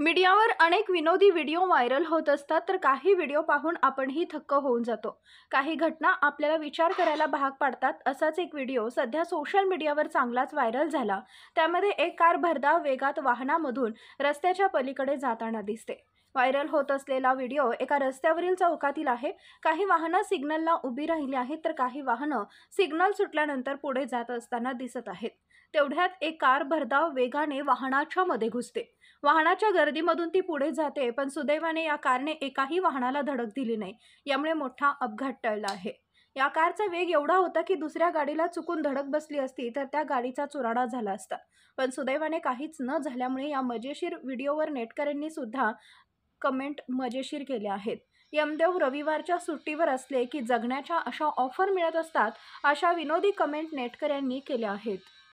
मीडियावर अनेक विनोदी व्हिडिओ व्हायरल होत असतात तर काही व्हिडिओ पाहून आपणही थक्क होऊन जातो काही घटना आपल्याला विचार करायला भाग पाडतात असाच एक व्हिडिओ सध्या सोशल मीडियावर चांगलाच व्हायरल झाला त्यामध्ये एक कार भरधाव वेगात वाहनामधून रस्त्याच्या पलीकडे जाताना दिसते व्हायरल होत असलेला व्हिडिओ एका रस्त्यावरील चौकातील आहे काही वाहनं सिग्नलला उभी राहिली आहेत तर काही वाहनं सिग्नल सुटल्यानंतर पुढे जात असताना दिसत आहेत तेवढ्यात एक कार भरधाव वेगाने वाहनाच्या मध्ये घुसते वाहनाच्या गर्दीमधून ती पुढे जाते पण सुदैवाने या कारने एकाही वाहनाला धडक दिली नाही यामुळे मोठा अपघात टळला आहे या कारचा वेग एवढा होता की दुसऱ्या गाडीला चुकून धडक बसली असती तर त्या गाडीचा चुराडा झाला असता पण सुदैवाने काहीच न झाल्यामुळे या मजेशीर व्हिडिओवर नेटकऱ्यांनी सुद्धा कमेंट मजेशीर केल्या आहेत यमदेव रविवारच्या सुट्टीवर असले की जगण्याच्या अशा ऑफर मिळत असतात अशा विनोदी कमेंट नेटकऱ्यांनी केल्या आहेत